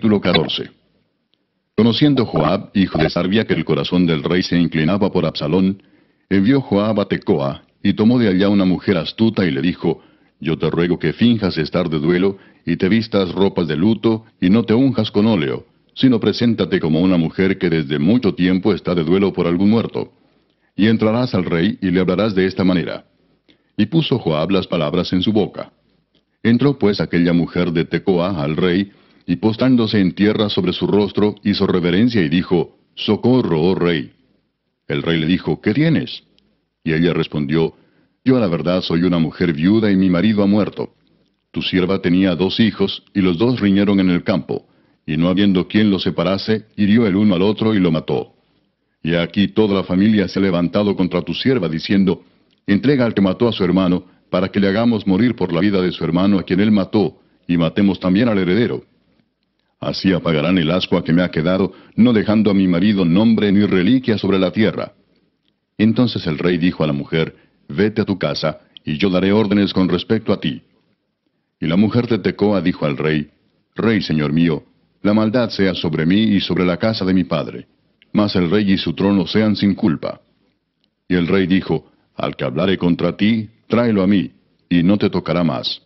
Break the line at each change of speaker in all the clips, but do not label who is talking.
Capítulo 14 Conociendo Joab, hijo de Sarbia, que el corazón del rey se inclinaba por Absalón, envió eh, Joab a Tecoa, y tomó de allá una mujer astuta y le dijo, Yo te ruego que finjas estar de duelo, y te vistas ropas de luto, y no te unjas con óleo, sino preséntate como una mujer que desde mucho tiempo está de duelo por algún muerto. Y entrarás al rey y le hablarás de esta manera. Y puso Joab las palabras en su boca. Entró pues aquella mujer de Tecoa al rey, y postándose en tierra sobre su rostro, hizo reverencia y dijo, Socorro, oh rey. El rey le dijo, ¿qué tienes? Y ella respondió, Yo a la verdad soy una mujer viuda y mi marido ha muerto. Tu sierva tenía dos hijos, y los dos riñeron en el campo, y no habiendo quien los separase, hirió el uno al otro y lo mató. Y aquí toda la familia se ha levantado contra tu sierva, diciendo, Entrega al que mató a su hermano, para que le hagamos morir por la vida de su hermano a quien él mató, y matemos también al heredero. Así apagarán el ascua que me ha quedado, no dejando a mi marido nombre ni reliquia sobre la tierra. Entonces el rey dijo a la mujer, Vete a tu casa, y yo daré órdenes con respecto a ti. Y la mujer de Tecoa dijo al rey, Rey, señor mío, la maldad sea sobre mí y sobre la casa de mi padre, mas el rey y su trono sean sin culpa. Y el rey dijo, Al que hablare contra ti, tráelo a mí, y no te tocará más.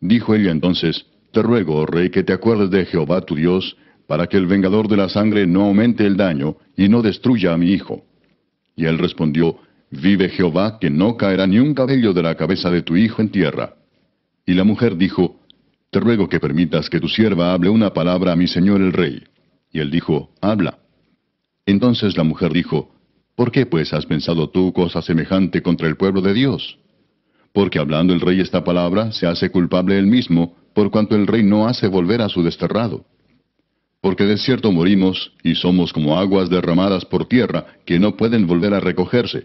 Dijo ella entonces, te ruego, rey, que te acuerdes de Jehová tu Dios, para que el vengador de la sangre no aumente el daño y no destruya a mi hijo. Y él respondió, Vive Jehová, que no caerá ni un cabello de la cabeza de tu hijo en tierra. Y la mujer dijo, Te ruego que permitas que tu sierva hable una palabra a mi señor el rey. Y él dijo, Habla. Entonces la mujer dijo, ¿Por qué pues has pensado tú cosa semejante contra el pueblo de Dios? Porque hablando el rey esta palabra, se hace culpable él mismo, por cuanto el rey no hace volver a su desterrado. Porque de cierto morimos, y somos como aguas derramadas por tierra, que no pueden volver a recogerse.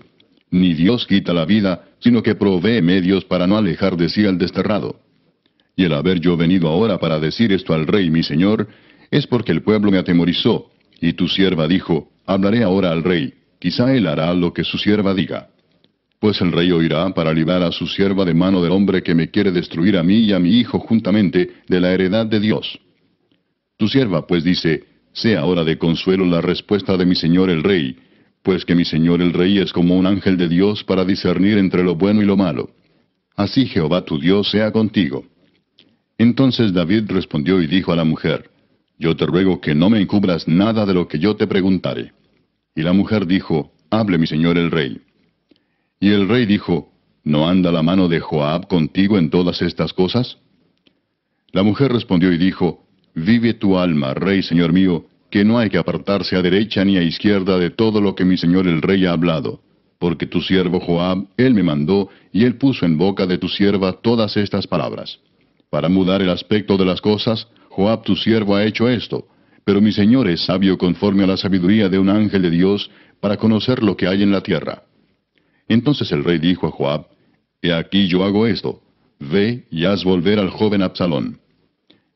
Ni Dios quita la vida, sino que provee medios para no alejar de sí al desterrado. Y el haber yo venido ahora para decir esto al rey, mi señor, es porque el pueblo me atemorizó, y tu sierva dijo, hablaré ahora al rey, quizá él hará lo que su sierva diga. Pues el rey oirá para librar a su sierva de mano del hombre que me quiere destruir a mí y a mi hijo juntamente de la heredad de Dios. Tu sierva pues dice, sea ahora de consuelo la respuesta de mi señor el rey, pues que mi señor el rey es como un ángel de Dios para discernir entre lo bueno y lo malo. Así Jehová tu Dios sea contigo. Entonces David respondió y dijo a la mujer, Yo te ruego que no me encubras nada de lo que yo te preguntare. Y la mujer dijo, Hable mi señor el rey. Y el rey dijo, ¿no anda la mano de Joab contigo en todas estas cosas? La mujer respondió y dijo, Vive tu alma, rey señor mío, que no hay que apartarse a derecha ni a izquierda de todo lo que mi señor el rey ha hablado, porque tu siervo Joab, él me mandó, y él puso en boca de tu sierva todas estas palabras. Para mudar el aspecto de las cosas, Joab tu siervo ha hecho esto, pero mi señor es sabio conforme a la sabiduría de un ángel de Dios, para conocer lo que hay en la tierra. Entonces el rey dijo a Joab, He aquí yo hago esto, ve y haz volver al joven Absalón.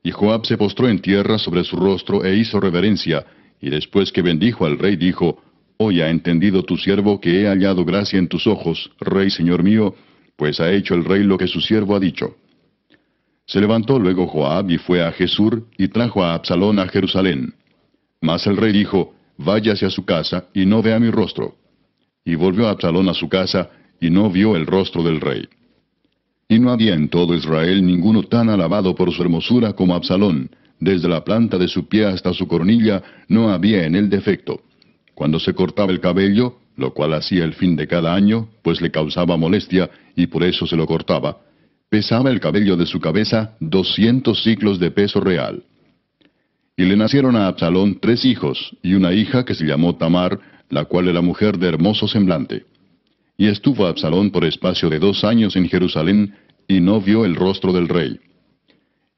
Y Joab se postró en tierra sobre su rostro e hizo reverencia, y después que bendijo al rey dijo, Hoy ha entendido tu siervo que he hallado gracia en tus ojos, rey señor mío, pues ha hecho el rey lo que su siervo ha dicho. Se levantó luego Joab y fue a Jesur y trajo a Absalón a Jerusalén. Mas el rey dijo, Váyase a su casa y no vea mi rostro. Y volvió Absalón a su casa, y no vio el rostro del rey. Y no había en todo Israel ninguno tan alabado por su hermosura como Absalón. Desde la planta de su pie hasta su cornilla no había en él defecto. Cuando se cortaba el cabello, lo cual hacía el fin de cada año, pues le causaba molestia y por eso se lo cortaba, pesaba el cabello de su cabeza doscientos ciclos de peso real. Y le nacieron a Absalón tres hijos, y una hija que se llamó Tamar, la cual era mujer de hermoso semblante. Y estuvo Absalón por espacio de dos años en Jerusalén, y no vio el rostro del rey.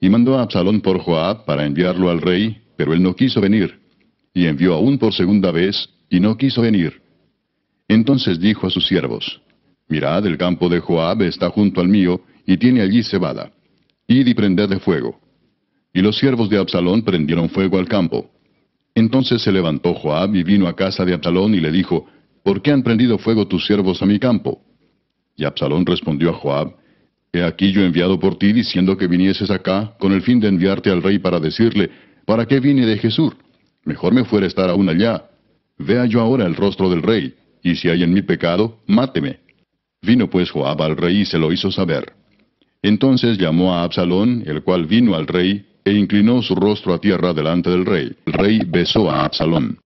Y mandó a Absalón por Joab para enviarlo al rey, pero él no quiso venir. Y envió aún por segunda vez, y no quiso venir. Entonces dijo a sus siervos, Mirad, el campo de Joab está junto al mío, y tiene allí cebada. Id y prended de fuego. Y los siervos de Absalón prendieron fuego al campo. Entonces se levantó Joab y vino a casa de Absalón y le dijo, ¿Por qué han prendido fuego tus siervos a mi campo? Y Absalón respondió a Joab, He aquí yo he enviado por ti diciendo que vinieses acá con el fin de enviarte al rey para decirle, ¿para qué vine de Jesús? Mejor me fuera estar aún allá. Vea yo ahora el rostro del rey, y si hay en mí pecado, máteme. Vino pues Joab al rey y se lo hizo saber. Entonces llamó a Absalón, el cual vino al rey, e inclinó su rostro a tierra delante del rey. El rey besó a Absalón.